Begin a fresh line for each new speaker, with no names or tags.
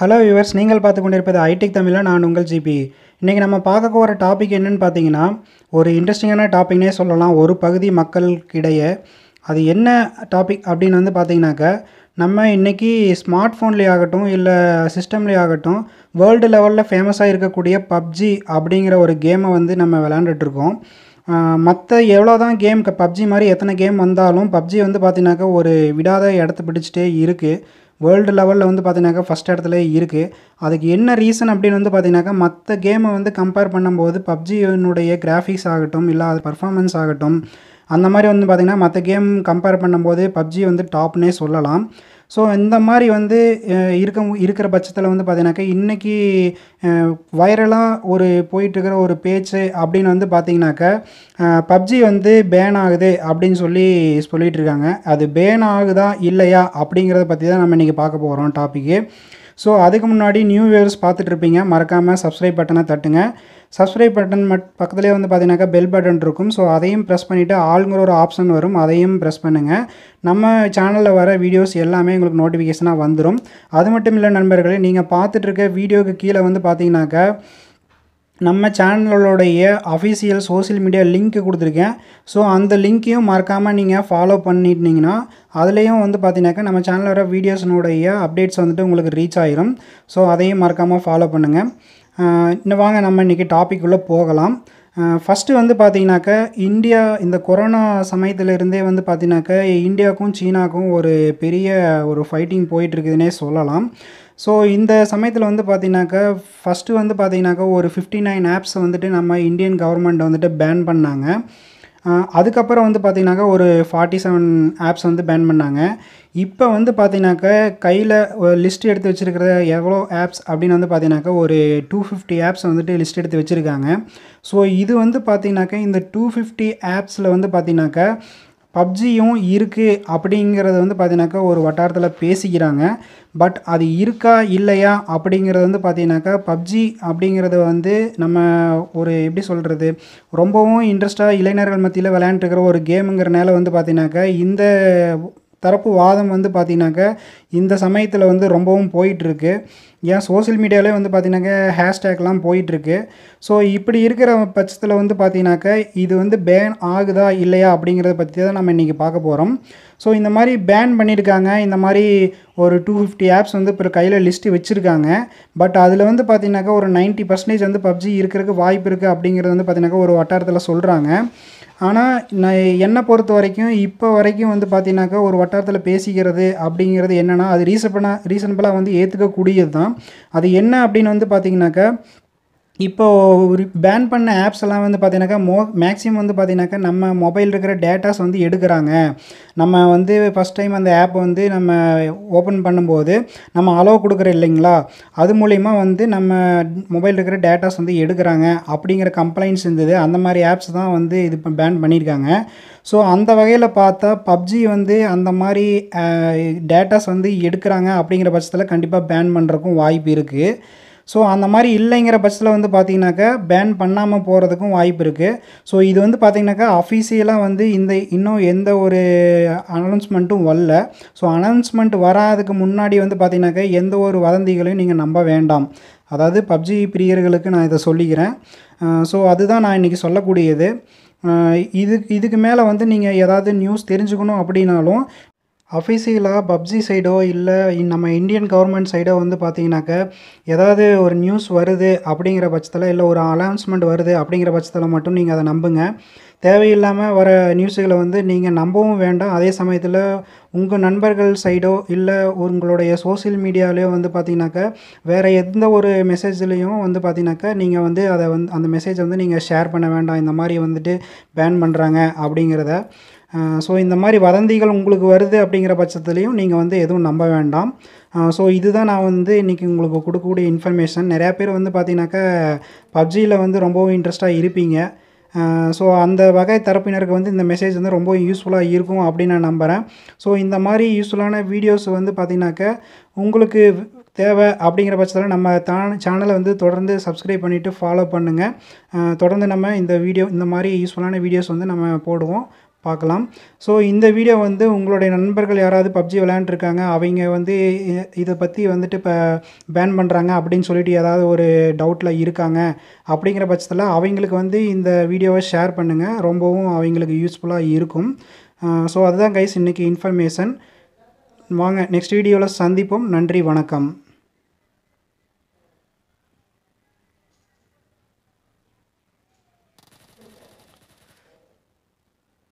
hello viewers நீங்கள் பார்த்து கொண்டிருப்பது ஐடெக் e தமிழில் நான் உங்கள் ஜிபி இன்றைக்கி நம்ம பார்க்க போகிற டாபிக் என்னென்னு பார்த்தீங்கன்னா ஒரு இன்ட்ரெஸ்டிங்கான டாபிக்னே சொல்லலாம் ஒரு பகுதி மக்களுக்கிடையே அது என்ன டாபிக் அப்படின்னு வந்து பார்த்தீங்கன்னாக்கா நம்ம இன்றைக்கி ஸ்மார்ட் ஃபோன்லேயே ஆகட்டும் இல்லை சிஸ்டம்லேயே ஆகட்டும் வேர்ல்டு லெவலில் ஃபேமஸாக இருக்கக்கூடிய பப்ஜி அப்படிங்கிற ஒரு கேமை வந்து நம்ம விளாண்டுட்ருக்கோம் மற்ற எவ்வளோ தான் கேம் பப்ஜி மாதிரி எத்தனை கேம் வந்தாலும் பப்ஜி வந்து பார்த்தீங்கன்னாக்கா ஒரு விடாத இடத்த பிடிச்சிட்டே இருக்குது வேர்ல்டு லெவலில் வந்து பார்த்தீங்கனாக்கா ஃபஸ்ட் இடத்துல இருக்குது அதுக்கு என்ன ரீசன் அப்படின்னு வந்து பார்த்தீங்கன்னாக்கா மற்ற கேமை வந்து கம்பேர் பண்ணும்போது பப்ஜியினுடைய கிராஃபிக்ஸ் ஆகட்டும் இல்லை அது பர்ஃபாமன்ஸ் ஆகட்டும் அந்த மாதிரி வந்து பார்த்திங்கன்னா மற்ற கேம் கம்பேர் பண்ணும்போது பப்ஜி வந்து டாப்னே சொல்லலாம் ஸோ இந்த மாதிரி வந்து இருக்க இருக்கிற பட்சத்தில் வந்து பார்த்தீங்கன்னாக்கா இன்றைக்கி வைரலாக ஒரு போயிட்டுருக்கிற ஒரு பேச்சு அப்படின்னு வந்து பார்த்தீங்கன்னாக்க பப்ஜி வந்து பேன் ஆகுது அப்படின்னு சொல்லி சொல்லிகிட்டு இருக்காங்க அது பேன் ஆகுதா இல்லையா அப்படிங்கிறத பற்றி தான் நம்ம இன்றைக்கி பார்க்க போகிறோம் டாப்பிக்கு ஸோ அதுக்கு முன்னாடி நியூ இயர்ஸ் பார்த்துட்ருப்பீங்க மறக்காமல் சப்ஸ்கிரைப் பட்டனை தட்டுங்க சப்ஸ்கிரைப் பட்டன் மட் பக்கத்துலேயே வந்து பார்த்தீங்கன்னாக்கா பெல் பட்டன் இருக்கும் ஸோ அதையும் ப்ரெஸ் பண்ணிவிட்டு ஆளுங்கிற ஒரு ஆப்ஷன் வரும் அதையும் ப்ரெஸ் பண்ணுங்கள் நம்ம சேனலில் வர வீடியோஸ் எல்லாமே உங்களுக்கு நோட்டிஃபிகேஷனாக வந்துடும் அது மட்டும் இல்லை நண்பர்களே நீங்கள் பார்த்துட்ருக்க வீடியோவுக்கு கீழே வந்து பார்த்தீங்கன்னாக்கா நம்ம சேனலோடைய அஃபிஷியல் சோசியல் மீடியா லிங்க்கு கொடுத்துருக்கேன் ஸோ அந்த லிங்க்கையும் மறக்காமல் நீங்கள் ஃபாலோ பண்ணிட்டீங்கன்னா அதுலேயும் வந்து பார்த்தீங்கன்னாக்கா நம்ம சேனலில் வர வீடியோஸினுடைய அப்டேட்ஸ் வந்துட்டு உங்களுக்கு ரீச் ஆகிரும் ஸோ அதையும் மறக்காமல் ஃபாலோ பண்ணுங்கள் இன்னும் வாங்க நம்ம இன்றைக்கி டாபிக் உள்ளே போகலாம் ஃபஸ்ட்டு வந்து பார்த்தீங்கன்னாக்க இந்தியா இந்த கொரோனா சமயத்திலிருந்தே வந்து பார்த்தீங்கன்னாக்க இந்தியாவுக்கும் சீனாவுக்கும் ஒரு பெரிய ஒரு ஃபைட்டிங் போயிட்டுருக்குதுன்னே சொல்லலாம் ஸோ இந்த சமயத்தில் வந்து பார்த்தீங்கன்னாக்க ஃபஸ்ட்டு வந்து பார்த்தீங்கன்னாக்கா ஒரு ஃபிஃப்டி நைன் ஆப்ஸ் வந்துட்டு நம்ம இந்தியன் கவர்மெண்ட் வந்துட்டு பேன் பண்ணாங்க அதுக்கப்புறம் வந்து பார்த்தீங்கன்னாக்கா ஒரு ஃபார்ட்டி செவன் ஆப்ஸ் வந்து பேன் பண்ணாங்க இப்போ வந்து பார்த்திங்கனாக்கா கையில் லிஸ்ட் எடுத்து வச்சுருக்கிற எவ்வளோ ஆப்ஸ் அப்படின்னு வந்து பார்த்திங்கனாக்கா ஒரு டூ ஃபிஃப்டி ஆப்ஸ் வந்துட்டு லிஸ்ட் எடுத்து வச்சுருக்காங்க ஸோ இது வந்து பார்த்தீங்கன்னாக்கா இந்த டூ ஃபிஃப்டி ஆப்ஸில் வந்து பார்த்திங்கனாக்கா பப்ஜியும் இருக்குது அப்படிங்கிறது வந்து பார்த்தீங்கன்னாக்கா ஒரு வட்டாரத்தில் பேசிக்கிறாங்க பட் அது இருக்கா இல்லையா அப்படிங்கிறது வந்து பார்த்தீங்கன்னாக்கா பப்ஜி அப்படிங்கிறது வந்து நம்ம ஒரு எப்படி சொல்கிறது ரொம்பவும் இன்ட்ரெஸ்ட்டாக இளைஞர்கள் மத்தியில் விளையாண்டுருக்கிற ஒரு கேமுங்கிறனால வந்து பார்த்தீங்கன்னாக்கா இந்த தரப்பு வாதம் வந்து பார்த்தீங்கன்னாக்க இந்த சமயத்தில் வந்து ரொம்பவும் போயிட்டுருக்கு ஏன் சோசியல் மீடியாவிலே வந்து பார்த்தீங்கன்னாக்க ஹேஷ்டேக்லாம் போயிட்டுருக்கு ஸோ இப்படி இருக்கிற பட்சத்தில் வந்து பார்த்தீங்கன்னாக்க இது வந்து பேன் ஆகுதா இல்லையா அப்படிங்கிறத பற்றி தான் நம்ம இன்றைக்கி பார்க்க போகிறோம் ஸோ இந்த மாதிரி பேன் பண்ணியிருக்காங்க இந்த மாதிரி ஒரு டூ ஃபிஃப்டி ஆப்ஸ் வந்து இப்போ கையில் லிஸ்ட்டு வச்சுருக்காங்க பட் அதில் வந்து பார்த்தீங்கன்னாக்கா ஒரு நைன்ட்டி பர்சன்டேஜ் வந்து பப்ஜி இருக்கிறதுக்கு வாய்ப்பு இருக்குது அப்படிங்கிறது வந்து பார்த்தீங்கன்னாக்கா ஒரு வட்டாரத்தில் சொல்கிறாங்க ஆனால் நான் என்னை பொறுத்த வரைக்கும் இப்போ வரைக்கும் வந்து பார்த்தீங்கன்னாக்கா ஒரு வட்டாரத்தில் பேசிக்கிறது அப்படிங்கிறது என்னென்னா அது ரீசபனாக ரீசனபிளாக வந்து ஏற்றுக்கக்கூடியது தான் அது என்ன அப்படின்னு வந்து பார்த்திங்கனாக்கா இப்போது ஒரு பேன் பண்ண ஆப்ஸ் எல்லாம் வந்து பார்த்தீங்கன்னாக்கா மோ மேக்ஸிமம் வந்து பார்த்தீங்கன்னாக்கா நம்ம மொபைல் இருக்கிற டேட்டாஸ் வந்து எடுக்கிறாங்க நம்ம வந்து ஃபஸ்ட் டைம் அந்த ஆப் வந்து நம்ம ஓப்பன் பண்ணும்போது நம்ம அலோவ் கொடுக்குறோம் இல்லைங்களா அது மூலிமா வந்து நம்ம மொபைல் இருக்கிற டேட்டாஸ் வந்து எடுக்கிறாங்க அப்படிங்கிற கம்ப்ளைண்ட்ஸ் இருந்தது அந்த மாதிரி ஆப்ஸ் தான் வந்து இது இப்போ பேன் பண்ணியிருக்காங்க ஸோ அந்த வகையில் பார்த்தா பப்ஜி வந்து அந்த மாதிரி டேட்டாஸ் வந்து எடுக்கிறாங்க அப்படிங்கிற பட்சத்தில் கண்டிப்பாக பேன் பண்ணுறக்கும் வாய்ப்பு இருக்குது ஸோ அந்த மாதிரி இல்லைங்கிற பட்சத்தில் வந்து பார்த்திங்கனாக்கா பேன் பண்ணாமல் போகிறதுக்கும் வாய்ப்பு இருக்குது ஸோ இது வந்து பார்த்திங்கனாக்கா அஃபீஷியலாக வந்து இந்த இன்னும் எந்த ஒரு அனௌன்ஸ்மெண்ட்டும் வரல ஸோ அனௌன்ஸ்மெண்ட் வராதுக்கு முன்னாடி வந்து பார்த்திங்கனாக்கா எந்த ஒரு வதந்திகளையும் நீங்கள் நம்ப வேண்டாம் அதாவது பப்ஜி பிரியர்களுக்கு நான் இதை சொல்லிக்கிறேன் ஸோ அதுதான் நான் இன்றைக்கி சொல்லக்கூடியது இது இதுக்கு மேலே வந்து நீங்கள் ஏதாவது நியூஸ் தெரிஞ்சுக்கணும் அப்படின்னாலும் அஃபிஷியலாக பப்ஜி சைடோ இல்லை நம்ம இந்தியன் கவர்மெண்ட் சைடோ வந்து பார்த்தீங்கன்னாக்க ஏதாவது ஒரு நியூஸ் வருது அப்படிங்கிற பட்சத்தில் இல்லை ஒரு அனௌன்ஸ்மெண்ட் வருது அப்படிங்கிற பட்சத்தில் மட்டும் நீங்கள் அதை நம்புங்க தேவையில்லாமல் வர நியூஸுகளை வந்து நீங்கள் நம்பவும் வேண்டாம் அதே சமயத்தில் உங்கள் நண்பர்கள் சைடோ இல்லை உங்களுடைய சோசியல் மீடியாவிலையோ வந்து பார்த்தீங்கன்னாக்கா வேறு எந்த ஒரு மெசேஜ்லேயும் வந்து பார்த்தீங்கன்னாக்கா நீங்கள் வந்து அதை வந்து அந்த மெசேஜை வந்து நீங்கள் ஷேர் பண்ண வேண்டாம் இந்த மாதிரி வந்துட்டு பேன் பண்ணுறாங்க அப்படிங்கிறத ஸோ இந்த மாதிரி வதந்திகள் உங்களுக்கு வருது அப்படிங்கிற பட்சத்துலேயும் நீங்கள் வந்து எதுவும் நம்ப வேண்டாம் ஸோ இதுதான் நான் வந்து இன்றைக்கி உங்களுக்கு கொடுக்கக்கூடிய இன்ஃபர்மேஷன் நிறையா பேர் வந்து பார்த்தீங்கன்னாக்கா பப்ஜியில் வந்து ரொம்பவும் இன்ட்ரெஸ்ட்டாக இருப்பீங்க ஸோ அந்த வகை தரப்பினருக்கு வந்து இந்த மெசேஜ் வந்து ரொம்ப யூஸ்ஃபுல்லாக இருக்கும் அப்படின்னு நான் நம்புகிறேன் ஸோ இந்த மாதிரி யூஸ்ஃபுல்லான வீடியோஸ் வந்து பார்த்திங்கனாக்கா உங்களுக்கு தேவை அப்படிங்கிற பட்சத்தில் நம்ம தான் சேனலை வந்து தொடர்ந்து சப்ஸ்கிரைப் பண்ணிவிட்டு ஃபாலோ பண்ணுங்கள் தொடர்ந்து நம்ம இந்த வீடியோ இந்த மாதிரி யூஸ்ஃபுல்லான வீடியோஸ் வந்து நம்ம போடுவோம் பார்க்கலாம் ஸோ இந்த வீடியோ வந்து உங்களுடைய நண்பர்கள் யாராவது பப்ஜி விளையாண்டுருக்காங்க அவங்க வந்து இதை பற்றி வந்துட்டு இப்போ பேன் பண்ணுறாங்க அப்படின்னு சொல்லிட்டு ஏதாவது ஒரு டவுட்டில் இருக்காங்க அப்படிங்கிற பட்சத்தில் அவங்களுக்கு வந்து இந்த வீடியோவை ஷேர் பண்ணுங்கள் ரொம்பவும் அவங்களுக்கு யூஸ்ஃபுல்லாக இருக்கும் ஸோ அதுதான் கைஸ் இன்றைக்கி இன்ஃபர்மேஷன் வாங்க நெக்ஸ்ட் வீடியோவில் சந்திப்போம் நன்றி வணக்கம்